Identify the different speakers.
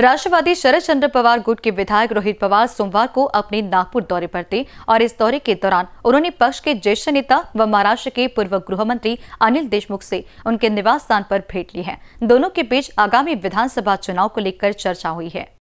Speaker 1: राष्ट्रवादी शरद चंद्र पवार गुट के विधायक रोहित पवार सोमवार को अपने नागपुर दौरे पर थे और इस दौरे के दौरान उन्होंने पक्ष के ज्येष्ठ नेता व महाराष्ट्र के पूर्व गृह मंत्री अनिल देशमुख से उनके निवास स्थान पर भेंट ली है दोनों के बीच आगामी विधानसभा चुनाव को लेकर चर्चा हुई है